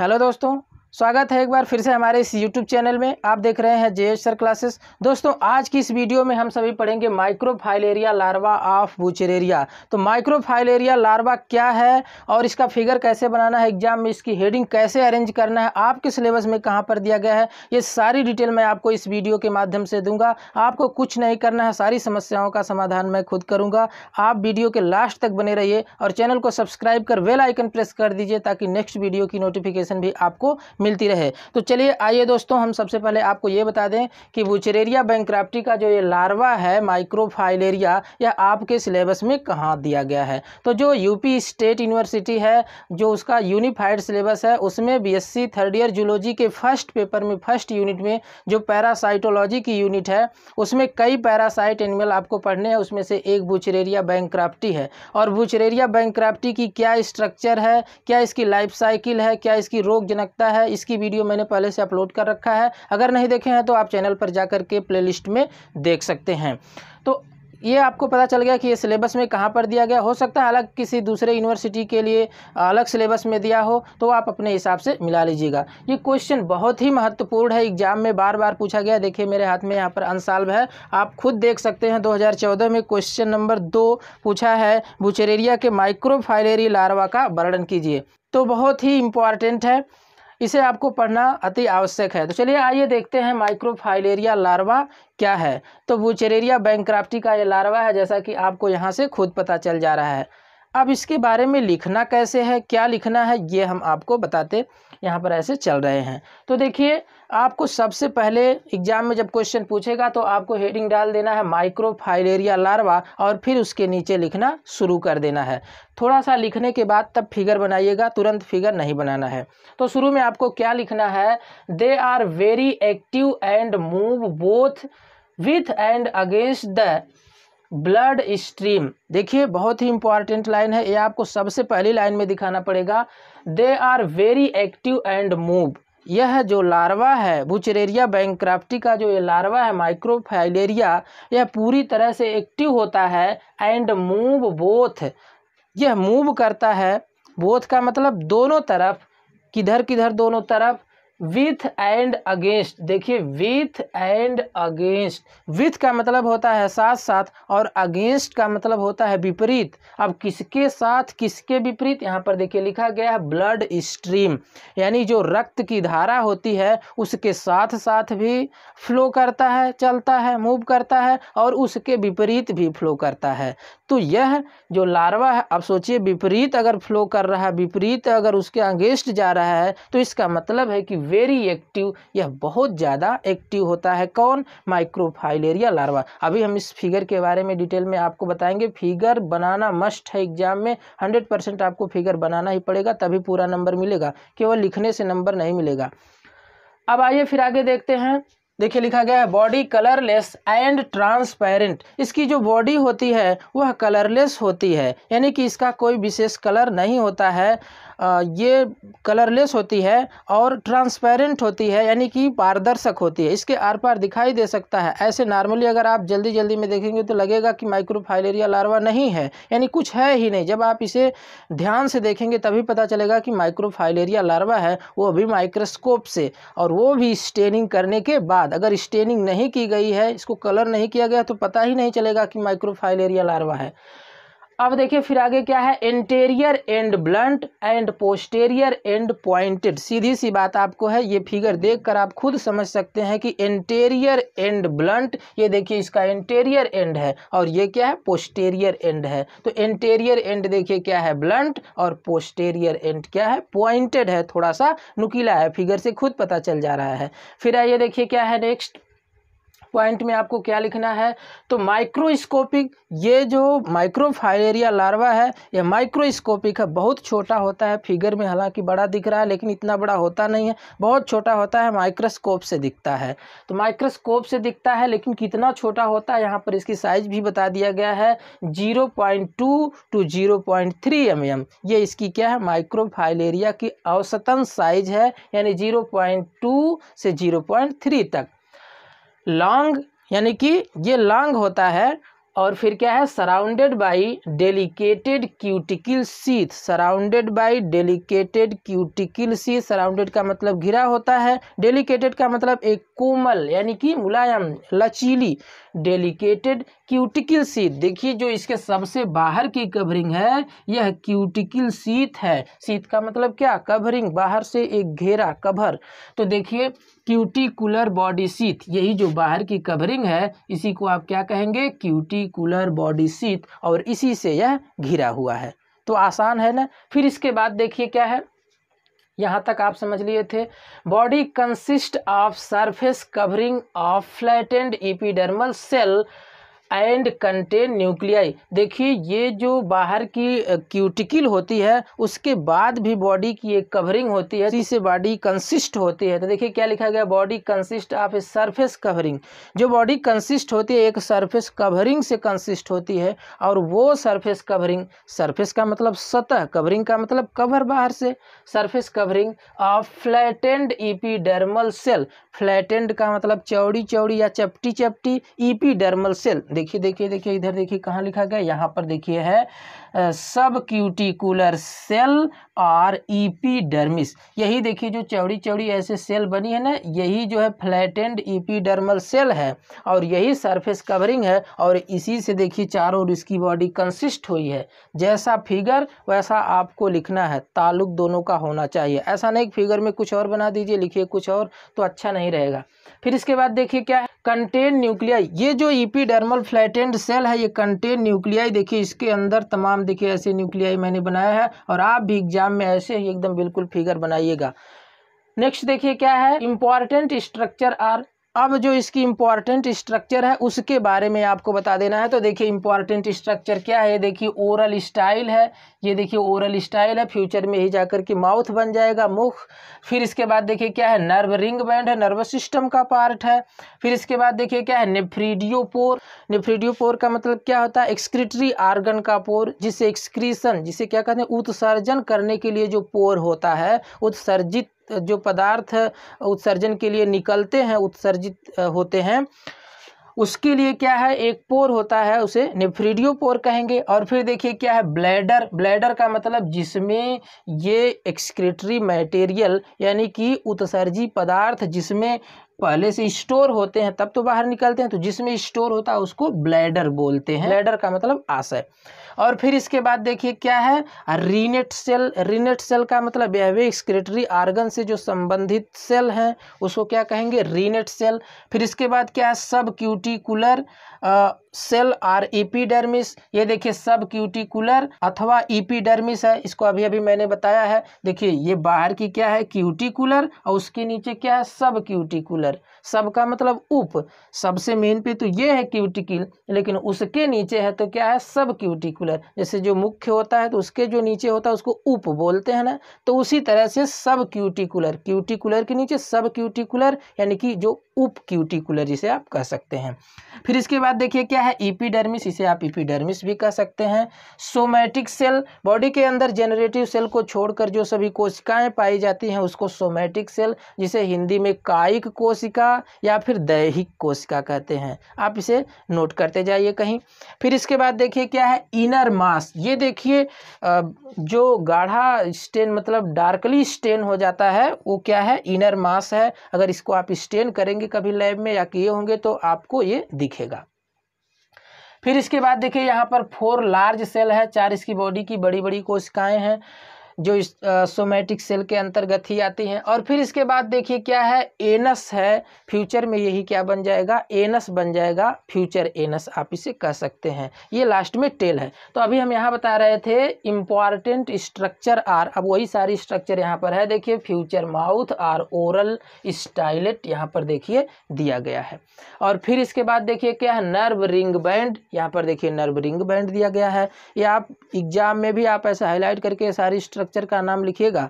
hello दोस्तों स्वागत है एक बार फिर से हमारे इस YouTube चैनल में आप देख रहे हैं जे एच सर क्लासेस दोस्तों आज की इस वीडियो में हम सभी पढ़ेंगे micro filaria larva of Wuchereria तो फाइलेरिया लार्वा क्या है और इसका फिगर कैसे बनाना है एग्जाम में इसकी हेडिंग कैसे अरेंज करना है आपके सिलेबस में कहाँ पर दिया गया है ये सारी डिटेल मैं आपको इस वीडियो के माध्यम से दूंगा आपको कुछ नहीं करना है सारी समस्याओं का समाधान मैं खुद करूँगा आप वीडियो के लास्ट तक बने रहिए और चैनल को सब्सक्राइब कर वेल आइकन प्रेस कर दीजिए ताकि नेक्स्ट वीडियो की नोटिफिकेशन भी आपको मिलती रहे तो चलिए आइए दोस्तों हम सबसे पहले आपको ये बता दें कि बुचरेरिया बैंक्राफ्टी का जो ये लार्वा है माइक्रोफाइलेरिया यह आपके सिलेबस में कहाँ दिया गया है तो जो यूपी स्टेट यूनिवर्सिटी है जो उसका यूनिफाइड सिलेबस है उसमें सी थर्ड ईयर जूलॉजी के फर्स्ट पेपर में फर्स्ट यूनिट में जो पैरासाइटोलॉजी की यूनिट है उसमें कई पैरासाइट एनिमल आपको पढ़ने हैं उसमें से एक बुचरेरिया बैंक्राफ्टी है और बुचरेरिया बैंक्राफ्टी की क्या स्ट्रक्चर है क्या इसकी लाइफ साइकिल है क्या इसकी रोग जनकता है इसकी वीडियो मैंने पहले से अपलोड कर रखा है अगर नहीं देखे हैं तो आप चैनल पर जा के प्लेलिस्ट में देख सकते हैं तो ये आपको पता चल गया कि ये सिलेबस में कहाँ पर दिया गया हो सकता है अलग किसी दूसरे यूनिवर्सिटी के लिए अलग सिलेबस में दिया हो तो आप अपने हिसाब से मिला लीजिएगा ये क्वेश्चन बहुत ही महत्वपूर्ण है एग्जाम में बार बार पूछा गया देखिए मेरे हाथ में यहाँ पर अनसाल्व है आप खुद देख सकते हैं 2014 में क्वेश्चन नंबर दो पूछा है बुचेरेरिया के माइक्रोफाइलेरी लार्वा का वर्णन कीजिए तो बहुत ही इम्पॉर्टेंट है इसे आपको पढ़ना अति आवश्यक है तो चलिए आइए देखते हैं माइक्रोफाइलेरिया लार्वा क्या है तो बैंक बैंक्राफ्टी का ये लार्वा है जैसा कि आपको यहाँ से खुद पता चल जा रहा है अब इसके बारे में लिखना कैसे है क्या लिखना है ये हम आपको बताते यहाँ पर ऐसे चल रहे हैं तो देखिए आपको सबसे पहले एग्जाम में जब क्वेश्चन पूछेगा तो आपको हेडिंग डाल देना है माइक्रो फाइलेरिया लार्वा और फिर उसके नीचे लिखना शुरू कर देना है थोड़ा सा लिखने के बाद तब फिगर बनाइएगा तुरंत फिगर नहीं बनाना है तो शुरू में आपको क्या लिखना है they are very active and move both with and against the blood stream देखिए बहुत ही इंपॉर्टेंट लाइन है ये आपको सबसे पहली लाइन में दिखाना पड़ेगा they are very active and move यह जो लार्वा है बुचरेरिया बैंक्राफ्टी का जो ये लार्वा है माइक्रोफाइलेरिया यह पूरी तरह से एक्टिव होता है एंड मूव बोथ यह मूव करता है बोथ का मतलब दोनों तरफ किधर किधर दोनों तरफ विथ एंड अगेंस्ट देखिए विथ एंड अगेंस्ट विथ का मतलब होता है साथ साथ और अगेंस्ट का मतलब होता है विपरीत अब किसके साथ किसके विपरीत यहाँ पर देखिए लिखा गया है ब्लड स्ट्रीम यानी जो रक्त की धारा होती है उसके साथ साथ भी फ्लो करता है चलता है मूव करता है और उसके विपरीत भी फ्लो करता है तो यह जो लार्वा है अब सोचिए विपरीत अगर फ्लो कर रहा है विपरीत अगर उसके अगेंस्ट जा रहा है तो इसका मतलब है कि वेरी एक्टिव यह बहुत ज़्यादा एक्टिव होता है कौन माइक्रोफाइलेरिया लार्वा अभी हम इस फिगर के बारे में डिटेल में आपको बताएंगे फिगर बनाना मस्ट है एग्जाम में हंड्रेड परसेंट आपको फिगर बनाना ही पड़ेगा तभी पूरा नंबर मिलेगा केवल लिखने से नंबर नहीं मिलेगा अब आइए फिर आगे देखते हैं देखिए लिखा गया है बॉडी कलरलेस एंड ट्रांसपेरेंट इसकी जो बॉडी होती है वह कलरलेस होती है यानी कि इसका कोई विशेष कलर नहीं होता है ये कलरलेस होती है और ट्रांसपेरेंट होती है यानी कि पारदर्शक होती है इसके आर पार दिखाई दे सकता है ऐसे नॉर्मली अगर आप जल्दी जल्दी में देखेंगे तो लगेगा कि माइक्रोफाइलेरिया लार्वा नहीं है यानी कुछ है ही नहीं जब आप इसे ध्यान से देखेंगे तभी पता चलेगा कि माइक्रोफाइलेरिया लार्वा है वो भी माइक्रोस्कोप से और वो भी स्टेनिंग करने के बाद अगर स्टेनिंग नहीं की गई है इसको कलर नहीं किया गया तो पता ही नहीं चलेगा कि माइक्रोफाइलेरिया लार्वा है अब देखिए फिर आगे क्या है anterior end blunt end posterior end pointed सीधी सी बात आपको है ये फिगर देखकर आप खुद समझ सकते हैं कि इंटेरियर एंड ब्लंट ये देखिए इसका इंटेरियर एंड है और ये क्या है पोस्टेरियर एंड है तो इंटेरियर एंड देखिए क्या है ब्लंट और पोस्टेरियर एंड क्या है पॉइंटेड है थोड़ा सा नुकीला है फिगर से खुद पता चल जा रहा है फिर आइए देखिए क्या है नेक्स्ट पॉइंट में आपको क्या लिखना है तो माइक्रोस्कोपिक ये जो माइक्रोफाइलेरिया लार्वा है यह माइक्रोस्कोपिक है बहुत छोटा होता है फिगर में हालांकि बड़ा दिख रहा है लेकिन इतना बड़ा होता नहीं है बहुत छोटा होता है माइक्रोस्कोप से दिखता है तो माइक्रोस्कोप से दिखता है लेकिन कितना छोटा होता है यहाँ पर इसकी साइज भी बता दिया गया है zero point two to zero point three m m ये इसकी क्या है माइक्रोफाइलेरिया की औसतन साइज है यानी जीरो पॉइंट टू से जीरो पॉइंट थ्री तक लॉन्ग यानी कि ये लॉन्ग होता है और फिर क्या है surrounded by delicated cuticle sheath surrounded by delicated cuticle sheath surrounded का मतलब घिरा होता है डेलीकेटेड का मतलब एक कोमल यानी कि मुलायम लचीली डेलिकेटेड क्यूटिकल सीथ देखिए जो इसके सबसे बाहर की कवरिंग है यह क्यूटिकल सीथ है सीथ का मतलब क्या कवरिंग बाहर से एक घेरा कवर तो देखिए क्यूटिकुलर बॉडी सीथ यही जो बाहर की कवरिंग है इसी को आप क्या कहेंगे क्यूटिकुलर बॉडी सीथ और इसी से यह घिरा हुआ है तो आसान है ना फिर इसके बाद देखिए क्या है यहाँ तक आप समझ लिए थे body consist of surface covering of flattened epidermal cell and contain nuclei देखिए ये जो बाहर की क्यूटिकल होती है उसके बाद भी बॉडी की एक कवरिंग होती है से बॉडी कंसिस्ट होती है तो देखिए क्या लिखा गया body consist of a surface covering जो बॉडी कंसिस्ट होती है एक सरफेस कवरिंग से कंसिस्ट होती है और वो सरफेस कवरिंग सरफेस का मतलब सतह कवरिंग का मतलब कवर बाहर से surface covering of flattened epidermal cell flattened का मतलब चौड़ी चौड़ी या चपटी चपटी डर्मल e सेल देखिए देखिए देखिए इधर देखिए कहाँ लिखा गया यहाँ पर देखिए है सब क्यूटिकुलर सेल आर डर्मिस यही देखिए जो चौड़ी चौड़ी ऐसे सेल बनी है ना यही जो है फ्लैटेंड डर्मल e सेल है और यही सरफेस कवरिंग है और इसी से देखिए चारों ओर इसकी बॉडी कंसिस्ट हुई है जैसा फिगर वैसा आपको लिखना है ताल्लुक दोनों का होना चाहिए ऐसा नहीं फिगर में कुछ और बना दीजिए लिखिए कुछ और तो अच्छा नहीं नहीं रहेगा फिर इसके बाद देखिए क्या है कंटेन न्यूक्लियाई ये जो ईपी डर्मल फ्लैटेंड सेल है ये कंटेन न्यूक्लियाई देखिए इसके अंदर तमाम देखिए ऐसे न्यूक्लियाई मैंने बनाया है और आप भी एग्जाम में ऐसे ही एकदम बिल्कुल फिगर बनाइएगा नेक्स्ट देखिए क्या है इम्पॉर्टेंट स्ट्रक्चर आर अब जो इसकी इम्पॉर्टेंट स्ट्रक्चर है उसके बारे में आपको बता देना है तो देखिए इम्पॉर्टेंट स्ट्रक्चर क्या है देखिए ओरल स्टाइल है ये देखिए ओरल स्टाइल है फ्यूचर में ही जाकर के माउथ बन जाएगा मुख फिर इसके बाद देखिए क्या है नर्व रिंग बैंड है नर्वस सिस्टम का पार्ट है फिर इसके बाद देखिए क्या है निफ्रीडियोपोर निफ्रीडियोपोर का मतलब क्या होता है एक्सक्रिटरी आर्गन का पोर जिसे एक्सक्रीसन जिसे क्या कहते हैं उत्सर्जन करने के लिए जो पोर होता है उत्सर्जित जो पदार्थ उत्सर्जन के लिए निकलते हैं उत्सर्जित होते हैं उसके लिए क्या है एक पोर होता है उसे निफ्रीडियो पोर कहेंगे और फिर देखिए क्या है ब्लैडर ब्लैडर का मतलब जिसमें ये एक्सक्रेटरी मटेरियल यानी कि उत्सर्जी पदार्थ जिसमें पहले से स्टोर होते हैं तब तो बाहर निकलते हैं तो जिसमें स्टोर होता है उसको ब्लैडर बोलते हैं ब्लैडर का मतलब आशय और फिर इसके बाद देखिए क्या है रीनेट सेल रीनेट सेल का मतलब यह भी एक्सक्रेटरी आर्गन से जो संबंधित सेल हैं उसको क्या कहेंगे रीनेट सेल फिर इसके बाद क्या है सब क्यूटिकुलर सेल आर इपीडर्मिस ये देखिए सब क्यूटिकुलर अथवा इपीडर्मिस है इसको अभी अभी मैंने बताया है देखिए ये बाहर की क्या है क्यूटिकुलर और उसके नीचे क्या है सब क्यूटिकुलर सब का मतलब उप सबसे मेन पे तो ये है क्यूटिकल लेकिन उसके नीचे है तो क्या है सब क्यूटिकुलर जैसे जो मुख्य होता है तो उसके जो नीचे होता है उसको उप बोलते हैं ना तो उसी तरह से सब क्यूटिकुलर क्यूटिकुलर के नीचे सब क्यूटिकुलर यानी कि जो उप क्यूटिकुलर जिसे आप कह सकते हैं फिर इसके बाद देखिए क्या है ईपीडर्मिस इसे आप ईपीडर्मिस भी कह सकते हैं सोमैटिक सेल बॉडी के अंदर जेनरेटिव सेल को छोड़कर जो सभी कोशिकाएं पाई जाती हैं उसको सोमैटिक सेल जिसे हिंदी में कायिक कोशिका या फिर दैहिक कोशिका कहते हैं आप इसे नोट करते जाइए कहीं फिर इसके बाद देखिए क्या है इनर मास ये देखिए जो गाढ़ा स्टेन मतलब डार्कली स्टेन हो जाता है वो क्या है इनर मास है अगर इसको आप स्टेन करेंगे कभी लैब में या किए होंगे तो आपको ये दिखेगा फिर इसके बाद देखिए यहाँ पर फोर लार्ज सेल है चार इसकी बॉडी की बड़ी बड़ी कोशिकाएं हैं जो सोमैटिक सेल के अंतर्गत ही आती हैं और फिर इसके बाद देखिए क्या है एनस है फ्यूचर में यही क्या बन जाएगा एनस बन जाएगा फ्यूचर एनस आप इसे कह सकते हैं ये लास्ट में टेल है तो अभी हम यहाँ बता रहे थे इम्पॉर्टेंट स्ट्रक्चर आर अब वही सारी स्ट्रक्चर यहाँ पर है देखिए future mouth or oral stylet यहाँ पर देखिए दिया गया है और फिर इसके बाद देखिए क्या है नर्व रिंग बैंड यहाँ पर देखिए नर्व रिंग बैंड दिया गया है ये आप एग्जाम में भी आप ऐसे हाईलाइट करके सारी स्ट्रक्चर स्ट्रक्चर का नाम लिखिएगा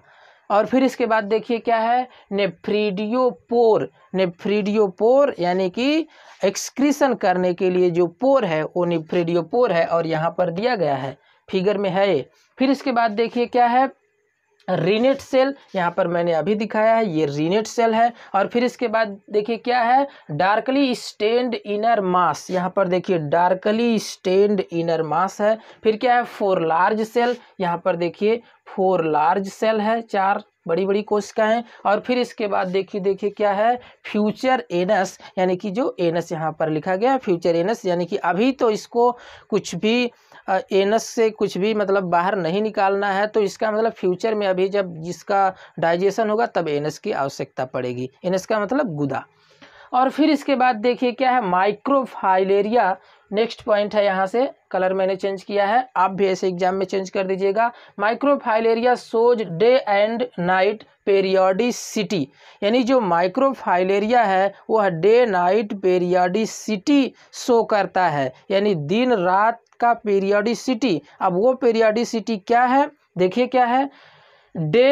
और फिर इसके बाद देखिए क्या है नेफ्रीडियोपोर नेफ्रीडियोपोर यानी कि एक्सक्रीशन करने के लिए जो पोर है वो नेफ्रीडियोपोर है और यहाँ पर दिया गया है फिगर में है ये फिर इसके बाद देखिए क्या है रीनेट सेल यहाँ पर मैंने अभी दिखाया है ये रीनेट सेल है और फिर इसके बाद देखिए क्या है डार्कली स्टेंड इनर मास यहाँ पर देखिए डार्कली स्टेंड इनर मास है फिर क्या है फोर लार्ज सेल यहाँ पर देखिए फोर लार्ज सेल है चार बड़ी बड़ी कोशिकाएं और फिर इसके बाद देखिए देखिए क्या है फ्यूचर एनस यानी कि जो एनस यहाँ पर लिखा गया फ्यूचर एनस यानी कि अभी तो इसको कुछ भी एनस से कुछ भी मतलब बाहर नहीं निकालना है तो इसका मतलब फ्यूचर में अभी जब जिसका डाइजेशन होगा तब एनस की आवश्यकता पड़ेगी एनस का मतलब गुदा और फिर इसके बाद देखिए क्या है माइक्रोफाइलेरिया नेक्स्ट पॉइंट है यहाँ से कलर मैंने चेंज किया है आप भी ऐसे एग्जाम में चेंज कर दीजिएगा microfilaria shows day and night periodicity यानी जो माइक्रोफाइलेरिया है वह डे नाइट पेरियोडिसिटी शो करता है यानी दिन रात का पेरियोडिसिटी अब वो पेरियोडिसिटी क्या है देखिए क्या है डे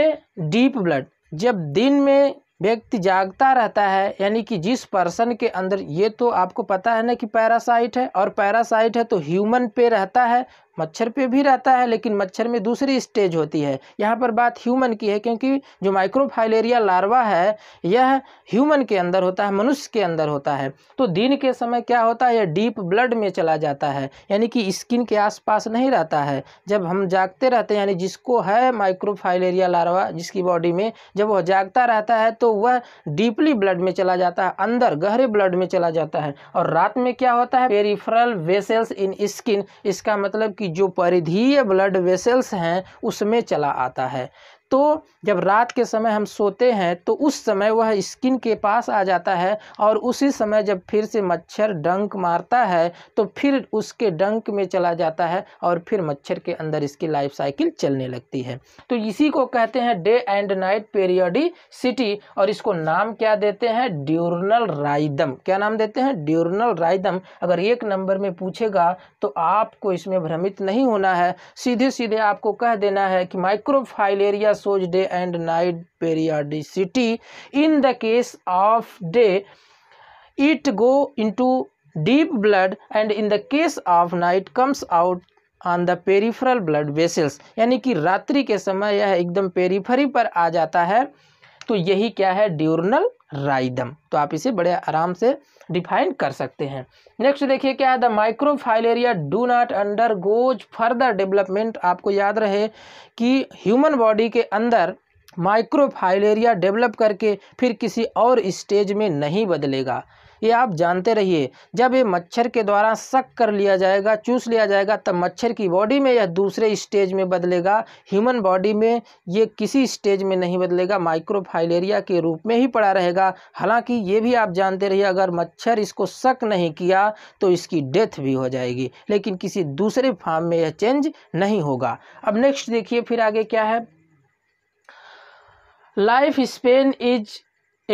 डीप ब्लड जब दिन में व्यक्ति जागता रहता है यानी कि जिस पर्सन के अंदर ये तो आपको पता है ना कि पैरासाइट है और पैरासाइट है तो ह्यूमन पे रहता है मच्छर पे भी रहता है लेकिन मच्छर में दूसरी स्टेज होती है यहाँ पर बात ह्यूमन की है क्योंकि जो माइक्रोफाइलेरिया लार्वा है यह ह्यूमन के अंदर होता है मनुष्य के अंदर होता है तो दिन के समय क्या होता है यह डीप ब्लड में चला जाता है यानी कि स्किन के आसपास नहीं रहता है जब हम जागते रहते हैं यानी जिसको है माइक्रोफाइलेरिया लार्वा जिसकी बॉडी में जब वह जागता रहता है तो वह डीपली ब्लड में चला जाता है अंदर गहरे ब्लड में चला जाता है और रात में क्या होता है पेरीफ्रल वेसल्स इन स्किन इसका मतलब कि जो परिधीय ब्लड वेसल्स हैं उसमें चला आता है तो जब रात के समय हम सोते हैं तो उस समय वह स्किन के पास आ जाता है और उसी समय जब फिर से मच्छर डंक मारता है तो फिर उसके डंक में चला जाता है और फिर मच्छर के अंदर इसकी लाइफ साइकिल चलने लगती है तो इसी को कहते हैं डे एंड नाइट पेरियोडिसिटी और इसको नाम क्या देते हैं ड्यूरनल राइदम क्या नाम देते हैं ड्यूरनल राइदम अगर एक नंबर में पूछेगा तो आपको इसमें भ्रमित नहीं होना है सीधे सीधे आपको कह देना है कि microfilaria shows day and night periodicity in the case of day it go into deep blood and in the case of night comes out on the peripheral blood vessels यानी कि रात्रि के समय यह एकदम पेरीफरी पर आ जाता है तो यही क्या है ड्यूरनल राइदम तो आप इसे बड़े आराम से डिफाइन कर सकते हैं नेक्स्ट देखिए क्या है the microfilaria do not undergoes further development आपको याद रहे कि ह्यूमन बॉडी के अंदर माइक्रोफाइलेरिया डेवलप करके फिर किसी और स्टेज में नहीं बदलेगा ये आप जानते रहिए जब ये मच्छर के द्वारा शक कर लिया जाएगा चूस लिया जाएगा तब मच्छर की बॉडी में यह दूसरे स्टेज में बदलेगा ह्यूमन बॉडी में ये किसी स्टेज में नहीं बदलेगा माइक्रोफाइलेरिया के रूप में ही पड़ा रहेगा हालांकि ये भी आप जानते रहिए अगर मच्छर इसको शक नहीं किया तो इसकी डेथ भी हो जाएगी लेकिन किसी दूसरे फार्म में यह चेंज नहीं होगा अब नेक्स्ट देखिए फिर आगे क्या है life span is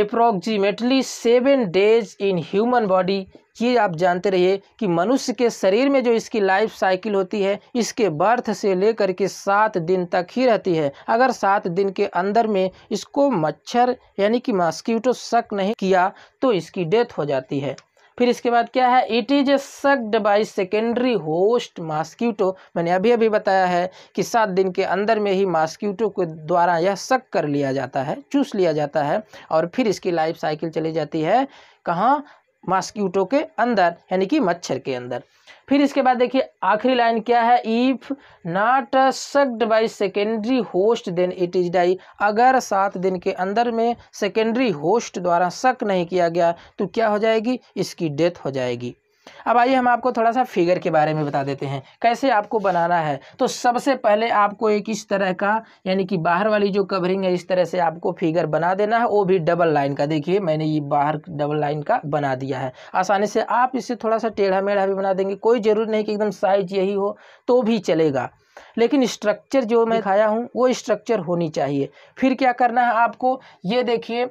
approximately seven days in human body ये आप जानते रहिए कि मनुष्य के शरीर में जो इसकी लाइफ साइकिल होती है इसके बर्थ से लेकर के सात दिन तक ही रहती है अगर सात दिन के अंदर में इसको मच्छर यानी कि मॉस्किटो शक नहीं किया तो इसकी डेथ हो जाती है फिर इसके बाद क्या है it is a sucked by secondary host mosquito मैंने अभी अभी बताया है कि सात दिन के अंदर में ही मास्क्यूटो के द्वारा यह सक कर लिया जाता है चूस लिया जाता है और फिर इसकी लाइफ साइकिल चली जाती है कहाँ मास्क्यूटो के अंदर यानी कि मच्छर के अंदर फिर इसके बाद देखिए आखिरी लाइन क्या है if not sucked by secondary host then it is die अगर सात दिन के अंदर में सेकेंडरी होस्ट द्वारा सक नहीं किया गया तो क्या हो जाएगी इसकी डेथ हो जाएगी अब आइए हम आपको थोड़ा सा फिगर के बारे में बता देते हैं कैसे आपको बनाना है तो सबसे पहले आपको एक इस तरह का यानी कि बाहर वाली जो कवरिंग है इस तरह से आपको फिगर बना देना है वो भी डबल लाइन का देखिए मैंने ये बाहर डबल लाइन का बना दिया है आसानी से आप इसे थोड़ा सा टेढ़ा मेढ़ा भी बना देंगे कोई ज़रूरी नहीं कि एकदम साइज यही हो तो भी चलेगा लेकिन स्ट्रक्चर जो मैं खाया हूँ वो स्ट्रक्चर होनी चाहिए फिर क्या करना है आपको ये देखिए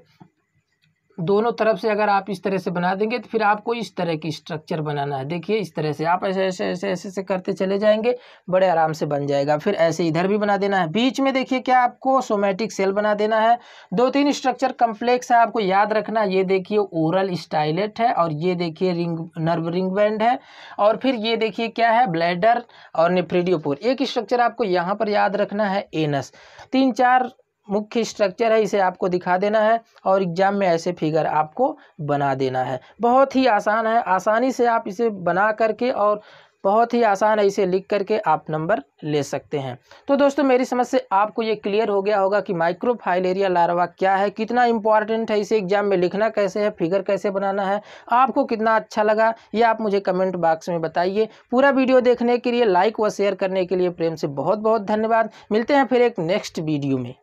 दोनों तरफ से अगर आप इस तरह से बना देंगे तो फिर आपको इस तरह की स्ट्रक्चर बनाना है देखिए इस तरह से आप ऐसे ऐसे ऐसे ऐसे ऐसे करते चले जाएंगे बड़े आराम से बन जाएगा फिर ऐसे इधर भी बना देना है बीच में देखिए क्या आपको सोमेटिक सेल बना देना है दो तीन स्ट्रक्चर कम्प्लेक्स है आपको याद रखना ये देखिए ओरल स्टाइलेट है और ये देखिए रिंग नर्व रिंग बैंड है और फिर ये देखिए क्या है ब्लैडर और नेफ्रीडियोपोर एक स्ट्रक्चर आपको यहाँ पर याद रखना है एनस तीन चार मुख्य स्ट्रक्चर है इसे आपको दिखा देना है और एग्ज़ाम में ऐसे फिगर आपको बना देना है बहुत ही आसान है आसानी से आप इसे बना करके और बहुत ही आसान है इसे लिख करके आप नंबर ले सकते हैं तो दोस्तों मेरी समझ से आपको ये क्लियर हो गया होगा कि माइक्रो फाइलेरिया लार्वा क्या है कितना इंपॉर्टेंट है इसे एग्जाम में लिखना कैसे है फिगर कैसे बनाना है आपको कितना अच्छा लगा ये आप मुझे कमेंट बॉक्स में बताइए पूरा वीडियो देखने के लिए लाइक व शेयर करने के लिए प्रेम से बहुत बहुत धन्यवाद मिलते हैं फिर एक नेक्स्ट वीडियो में